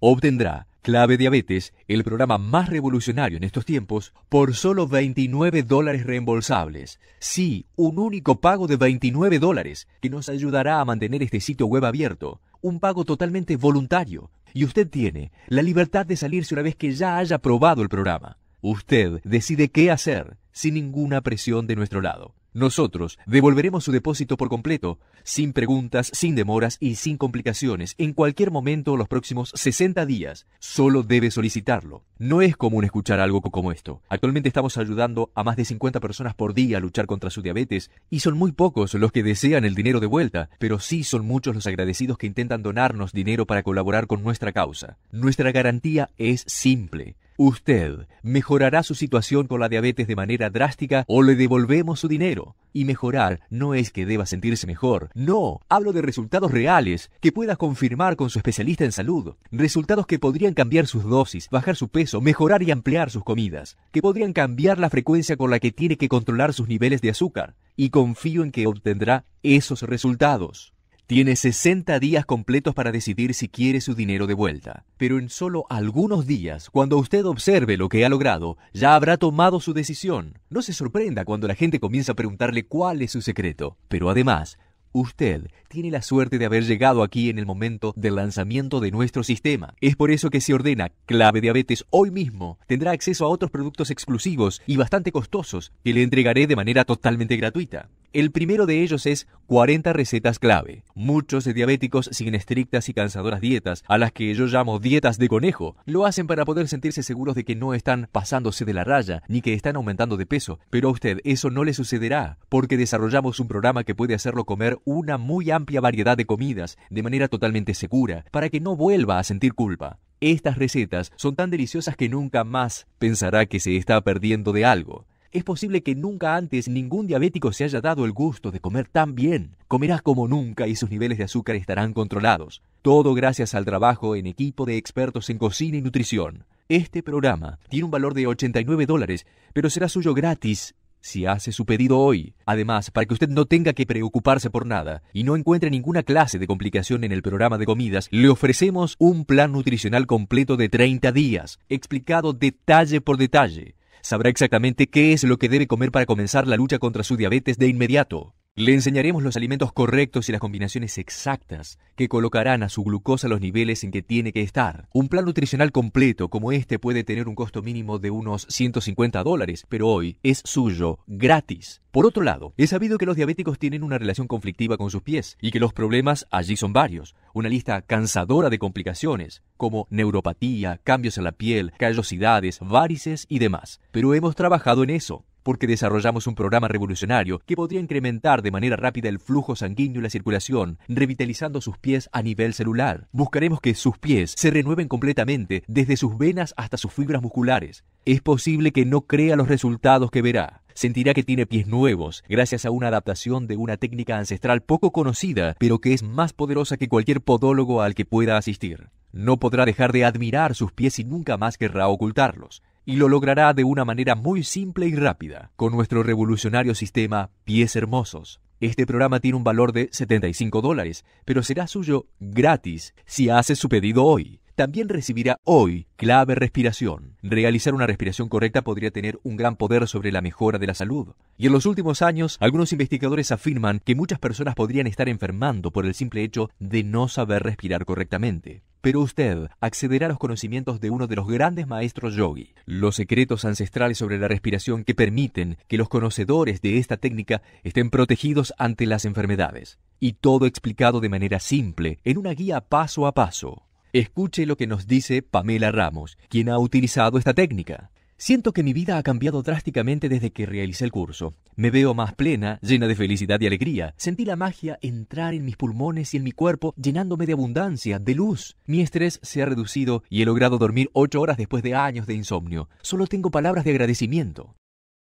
obtendrá Clave Diabetes, el programa más revolucionario en estos tiempos, por solo 29 dólares reembolsables. Sí, un único pago de 29 dólares que nos ayudará a mantener este sitio web abierto. Un pago totalmente voluntario. Y usted tiene la libertad de salirse una vez que ya haya probado el programa. Usted decide qué hacer, sin ninguna presión de nuestro lado. Nosotros devolveremos su depósito por completo, sin preguntas, sin demoras y sin complicaciones, en cualquier momento los próximos 60 días. Solo debe solicitarlo. No es común escuchar algo como esto. Actualmente estamos ayudando a más de 50 personas por día a luchar contra su diabetes y son muy pocos los que desean el dinero de vuelta, pero sí son muchos los agradecidos que intentan donarnos dinero para colaborar con nuestra causa. Nuestra garantía es simple. Usted mejorará su situación con la diabetes de manera drástica o le devolvemos su dinero. Y mejorar no es que deba sentirse mejor, no, hablo de resultados reales que pueda confirmar con su especialista en salud, resultados que podrían cambiar sus dosis, bajar su peso, mejorar y ampliar sus comidas, que podrían cambiar la frecuencia con la que tiene que controlar sus niveles de azúcar, y confío en que obtendrá esos resultados. Tiene 60 días completos para decidir si quiere su dinero de vuelta, pero en solo algunos días, cuando usted observe lo que ha logrado, ya habrá tomado su decisión. No se sorprenda cuando la gente comienza a preguntarle cuál es su secreto, pero además, Usted tiene la suerte de haber llegado aquí en el momento del lanzamiento de nuestro sistema. Es por eso que si ordena Clave Diabetes hoy mismo, tendrá acceso a otros productos exclusivos y bastante costosos que le entregaré de manera totalmente gratuita. El primero de ellos es 40 recetas clave. Muchos diabéticos sin estrictas y cansadoras dietas, a las que yo llamo dietas de conejo, lo hacen para poder sentirse seguros de que no están pasándose de la raya ni que están aumentando de peso, pero a usted eso no le sucederá, porque desarrollamos un programa que puede hacerlo comer una muy amplia variedad de comidas de manera totalmente segura, para que no vuelva a sentir culpa. Estas recetas son tan deliciosas que nunca más pensará que se está perdiendo de algo. Es posible que nunca antes ningún diabético se haya dado el gusto de comer tan bien. Comerás como nunca y sus niveles de azúcar estarán controlados. Todo gracias al trabajo en equipo de expertos en cocina y nutrición. Este programa tiene un valor de 89 dólares, pero será suyo gratis si hace su pedido hoy. Además, para que usted no tenga que preocuparse por nada y no encuentre ninguna clase de complicación en el programa de comidas, le ofrecemos un plan nutricional completo de 30 días, explicado detalle por detalle Sabrá exactamente qué es lo que debe comer para comenzar la lucha contra su diabetes de inmediato. Le enseñaremos los alimentos correctos y las combinaciones exactas que colocarán a su glucosa los niveles en que tiene que estar. Un plan nutricional completo como este puede tener un costo mínimo de unos 150 dólares, pero hoy es suyo, gratis. Por otro lado, he sabido que los diabéticos tienen una relación conflictiva con sus pies y que los problemas allí son varios. Una lista cansadora de complicaciones, como neuropatía, cambios en la piel, callosidades, varices y demás. Pero hemos trabajado en eso porque desarrollamos un programa revolucionario que podría incrementar de manera rápida el flujo sanguíneo y la circulación, revitalizando sus pies a nivel celular. Buscaremos que sus pies se renueven completamente, desde sus venas hasta sus fibras musculares. Es posible que no crea los resultados que verá. Sentirá que tiene pies nuevos, gracias a una adaptación de una técnica ancestral poco conocida, pero que es más poderosa que cualquier podólogo al que pueda asistir. No podrá dejar de admirar sus pies y nunca más querrá ocultarlos y lo logrará de una manera muy simple y rápida, con nuestro revolucionario sistema Pies Hermosos. Este programa tiene un valor de 75 dólares, pero será suyo gratis si hace su pedido hoy también recibirá hoy clave respiración. Realizar una respiración correcta podría tener un gran poder sobre la mejora de la salud. Y en los últimos años, algunos investigadores afirman que muchas personas podrían estar enfermando por el simple hecho de no saber respirar correctamente. Pero usted accederá a los conocimientos de uno de los grandes maestros yogi, los secretos ancestrales sobre la respiración que permiten que los conocedores de esta técnica estén protegidos ante las enfermedades. Y todo explicado de manera simple, en una guía paso a paso. Escuche lo que nos dice Pamela Ramos, quien ha utilizado esta técnica. Siento que mi vida ha cambiado drásticamente desde que realicé el curso. Me veo más plena, llena de felicidad y alegría. Sentí la magia entrar en mis pulmones y en mi cuerpo, llenándome de abundancia, de luz. Mi estrés se ha reducido y he logrado dormir ocho horas después de años de insomnio. Solo tengo palabras de agradecimiento.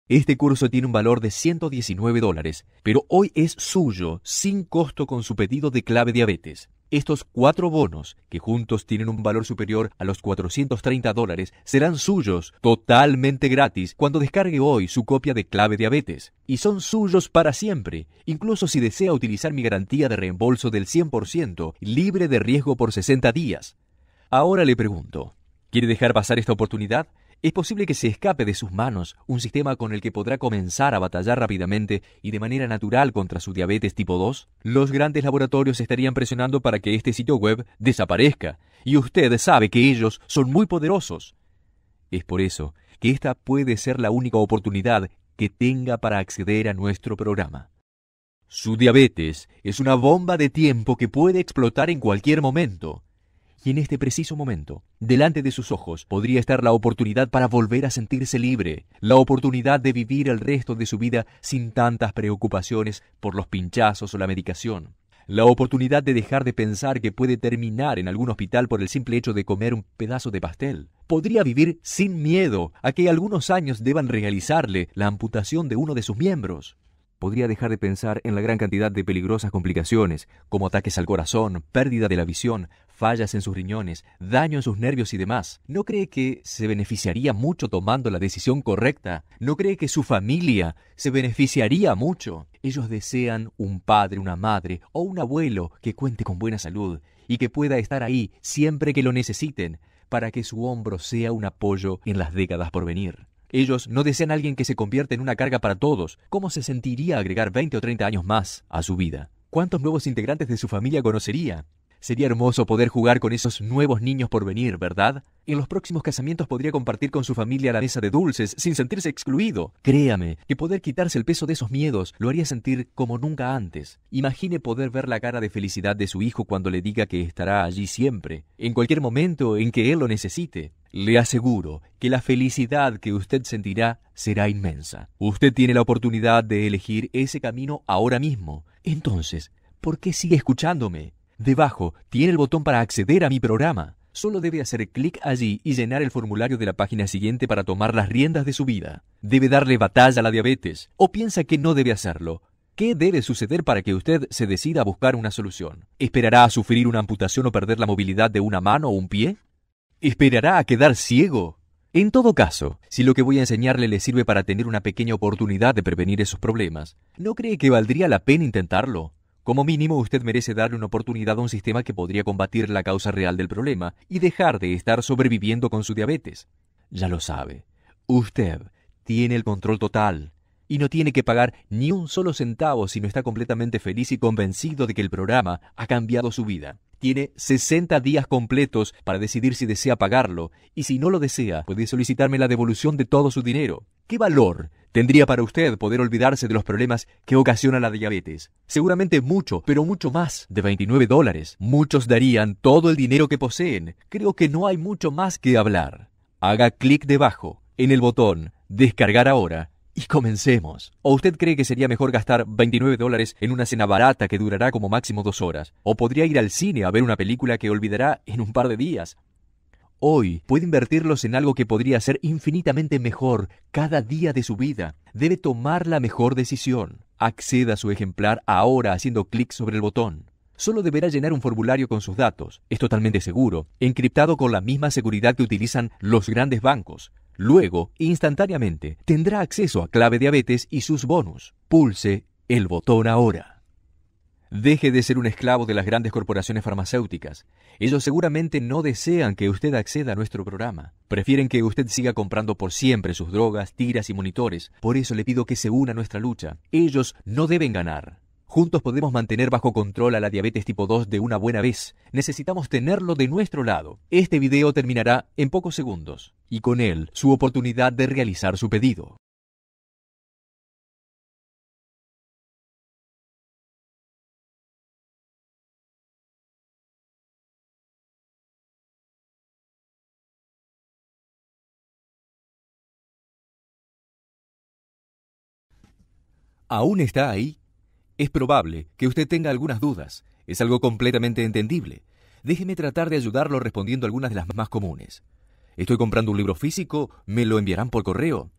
Este curso tiene un valor de 119 dólares, pero hoy es suyo, sin costo con su pedido de clave diabetes. Estos cuatro bonos, que juntos tienen un valor superior a los 430 dólares, serán suyos totalmente gratis cuando descargue hoy su copia de clave diabetes. Y son suyos para siempre, incluso si desea utilizar mi garantía de reembolso del 100%, libre de riesgo por 60 días. Ahora le pregunto, ¿quiere dejar pasar esta oportunidad? es posible que se escape de sus manos un sistema con el que podrá comenzar a batallar rápidamente y de manera natural contra su diabetes tipo 2? Los grandes laboratorios estarían presionando para que este sitio web desaparezca, y usted sabe que ellos son muy poderosos. Es por eso que esta puede ser la única oportunidad que tenga para acceder a nuestro programa. Su diabetes es una bomba de tiempo que puede explotar en cualquier momento y en este preciso momento, delante de sus ojos, podría estar la oportunidad para volver a sentirse libre, la oportunidad de vivir el resto de su vida sin tantas preocupaciones por los pinchazos o la medicación, la oportunidad de dejar de pensar que puede terminar en algún hospital por el simple hecho de comer un pedazo de pastel. Podría vivir sin miedo a que algunos años deban realizarle la amputación de uno de sus miembros podría dejar de pensar en la gran cantidad de peligrosas complicaciones, como ataques al corazón, pérdida de la visión, fallas en sus riñones, daño en sus nervios y demás. ¿No cree que se beneficiaría mucho tomando la decisión correcta? ¿No cree que su familia se beneficiaría mucho? Ellos desean un padre, una madre o un abuelo que cuente con buena salud y que pueda estar ahí siempre que lo necesiten para que su hombro sea un apoyo en las décadas por venir. Ellos no desean a alguien que se convierta en una carga para todos. ¿Cómo se sentiría agregar 20 o 30 años más a su vida? ¿Cuántos nuevos integrantes de su familia conocería? Sería hermoso poder jugar con esos nuevos niños por venir, ¿verdad? En los próximos casamientos podría compartir con su familia la mesa de dulces sin sentirse excluido. Créame, que poder quitarse el peso de esos miedos lo haría sentir como nunca antes. Imagine poder ver la cara de felicidad de su hijo cuando le diga que estará allí siempre, en cualquier momento en que él lo necesite. Le aseguro que la felicidad que usted sentirá será inmensa. Usted tiene la oportunidad de elegir ese camino ahora mismo. Entonces, ¿por qué sigue escuchándome? Debajo tiene el botón para acceder a mi programa. Solo debe hacer clic allí y llenar el formulario de la página siguiente para tomar las riendas de su vida. ¿Debe darle batalla a la diabetes? ¿O piensa que no debe hacerlo? ¿Qué debe suceder para que usted se decida a buscar una solución? ¿Esperará a sufrir una amputación o perder la movilidad de una mano o un pie? ¿Esperará a quedar ciego? En todo caso, si lo que voy a enseñarle le sirve para tener una pequeña oportunidad de prevenir esos problemas, ¿no cree que valdría la pena intentarlo? Como mínimo, usted merece darle una oportunidad a un sistema que podría combatir la causa real del problema y dejar de estar sobreviviendo con su diabetes. Ya lo sabe, usted tiene el control total y no tiene que pagar ni un solo centavo si no está completamente feliz y convencido de que el programa ha cambiado su vida. Tiene 60 días completos para decidir si desea pagarlo y si no lo desea puede solicitarme la devolución de todo su dinero. ¿Qué valor tendría para usted poder olvidarse de los problemas que ocasiona la diabetes? Seguramente mucho, pero mucho más de 29 dólares. Muchos darían todo el dinero que poseen. Creo que no hay mucho más que hablar. Haga clic debajo en el botón Descargar ahora y comencemos. ¿O usted cree que sería mejor gastar 29 dólares en una cena barata que durará como máximo dos horas? ¿O podría ir al cine a ver una película que olvidará en un par de días? Hoy puede invertirlos en algo que podría ser infinitamente mejor cada día de su vida. Debe tomar la mejor decisión. Acceda a su ejemplar ahora haciendo clic sobre el botón. Solo deberá llenar un formulario con sus datos, es totalmente seguro, encriptado con la misma seguridad que utilizan los grandes bancos. Luego, instantáneamente, tendrá acceso a clave diabetes y sus bonus. Pulse el botón ahora. Deje de ser un esclavo de las grandes corporaciones farmacéuticas. Ellos seguramente no desean que usted acceda a nuestro programa. Prefieren que usted siga comprando por siempre sus drogas, tiras y monitores. Por eso le pido que se una a nuestra lucha. Ellos no deben ganar. Juntos podemos mantener bajo control a la diabetes tipo 2 de una buena vez. Necesitamos tenerlo de nuestro lado. Este video terminará en pocos segundos y con él su oportunidad de realizar su pedido. ¿Aún está ahí? Es probable que usted tenga algunas dudas. Es algo completamente entendible. Déjeme tratar de ayudarlo respondiendo algunas de las más comunes. Estoy comprando un libro físico, me lo enviarán por correo.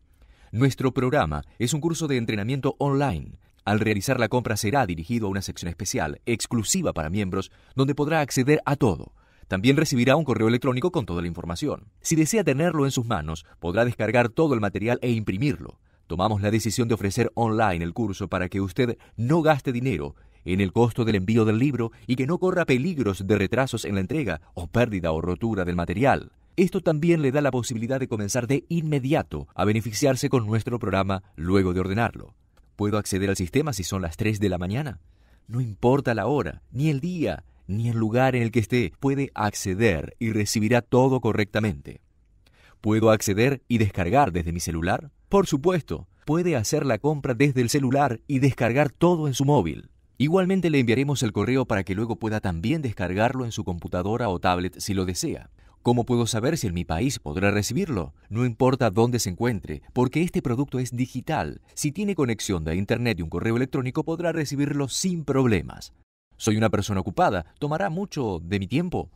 Nuestro programa es un curso de entrenamiento online. Al realizar la compra será dirigido a una sección especial, exclusiva para miembros, donde podrá acceder a todo. También recibirá un correo electrónico con toda la información. Si desea tenerlo en sus manos, podrá descargar todo el material e imprimirlo tomamos la decisión de ofrecer online el curso para que usted no gaste dinero en el costo del envío del libro y que no corra peligros de retrasos en la entrega o pérdida o rotura del material. Esto también le da la posibilidad de comenzar de inmediato a beneficiarse con nuestro programa luego de ordenarlo. ¿Puedo acceder al sistema si son las 3 de la mañana? No importa la hora, ni el día, ni el lugar en el que esté, puede acceder y recibirá todo correctamente. ¿Puedo acceder y descargar desde mi celular? Por supuesto, puede hacer la compra desde el celular y descargar todo en su móvil. Igualmente le enviaremos el correo para que luego pueda también descargarlo en su computadora o tablet si lo desea. ¿Cómo puedo saber si en mi país podrá recibirlo? No importa dónde se encuentre, porque este producto es digital. Si tiene conexión de Internet y un correo electrónico podrá recibirlo sin problemas. Soy una persona ocupada, tomará mucho de mi tiempo.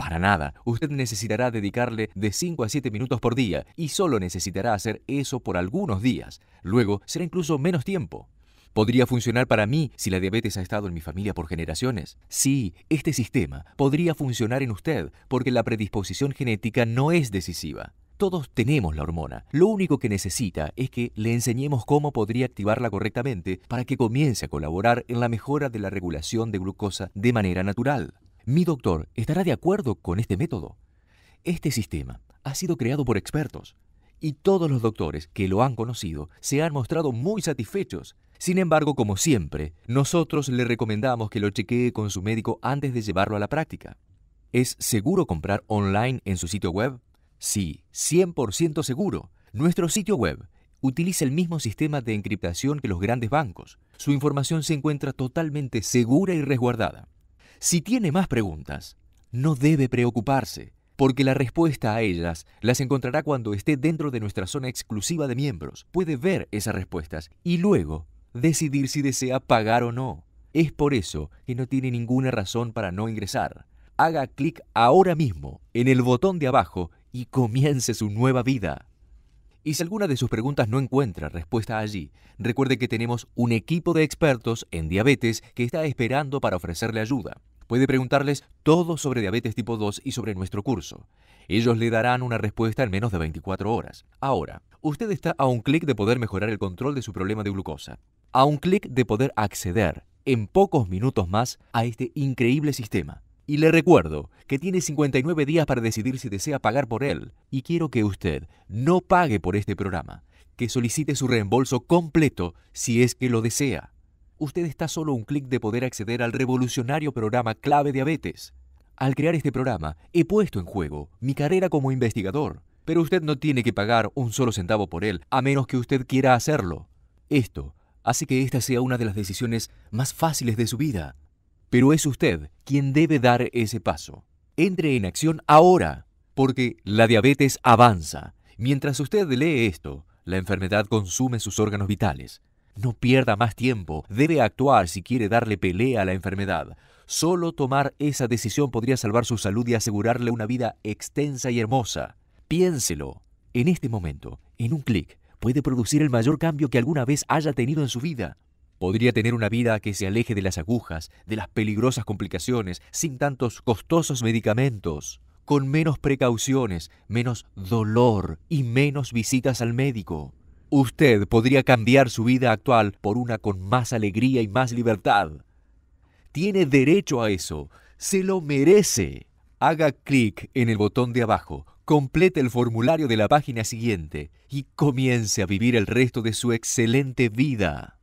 Para nada, usted necesitará dedicarle de 5 a 7 minutos por día y solo necesitará hacer eso por algunos días. Luego será incluso menos tiempo. ¿Podría funcionar para mí si la diabetes ha estado en mi familia por generaciones? Sí, este sistema podría funcionar en usted porque la predisposición genética no es decisiva. Todos tenemos la hormona. Lo único que necesita es que le enseñemos cómo podría activarla correctamente para que comience a colaborar en la mejora de la regulación de glucosa de manera natural. Mi doctor estará de acuerdo con este método. Este sistema ha sido creado por expertos y todos los doctores que lo han conocido se han mostrado muy satisfechos. Sin embargo, como siempre, nosotros le recomendamos que lo chequee con su médico antes de llevarlo a la práctica. ¿Es seguro comprar online en su sitio web? Sí, 100% seguro. Nuestro sitio web utiliza el mismo sistema de encriptación que los grandes bancos. Su información se encuentra totalmente segura y resguardada. Si tiene más preguntas, no debe preocuparse, porque la respuesta a ellas las encontrará cuando esté dentro de nuestra zona exclusiva de miembros. Puede ver esas respuestas y luego decidir si desea pagar o no. Es por eso que no tiene ninguna razón para no ingresar. Haga clic ahora mismo en el botón de abajo y comience su nueva vida. Y si alguna de sus preguntas no encuentra respuesta allí, recuerde que tenemos un equipo de expertos en diabetes que está esperando para ofrecerle ayuda. Puede preguntarles todo sobre diabetes tipo 2 y sobre nuestro curso. Ellos le darán una respuesta en menos de 24 horas. Ahora, usted está a un clic de poder mejorar el control de su problema de glucosa, a un clic de poder acceder en pocos minutos más a este increíble sistema. Y le recuerdo que tiene 59 días para decidir si desea pagar por él. Y quiero que usted no pague por este programa, que solicite su reembolso completo si es que lo desea usted está solo un clic de poder acceder al revolucionario programa Clave Diabetes. Al crear este programa, he puesto en juego mi carrera como investigador, pero usted no tiene que pagar un solo centavo por él, a menos que usted quiera hacerlo. Esto hace que esta sea una de las decisiones más fáciles de su vida. Pero es usted quien debe dar ese paso. Entre en acción ahora, porque la diabetes avanza. Mientras usted lee esto, la enfermedad consume sus órganos vitales, no pierda más tiempo, debe actuar si quiere darle pelea a la enfermedad. Solo tomar esa decisión podría salvar su salud y asegurarle una vida extensa y hermosa. Piénselo. En este momento, en un clic, puede producir el mayor cambio que alguna vez haya tenido en su vida. Podría tener una vida que se aleje de las agujas, de las peligrosas complicaciones, sin tantos costosos medicamentos, con menos precauciones, menos dolor y menos visitas al médico usted podría cambiar su vida actual por una con más alegría y más libertad. Tiene derecho a eso. Se lo merece. Haga clic en el botón de abajo, complete el formulario de la página siguiente y comience a vivir el resto de su excelente vida.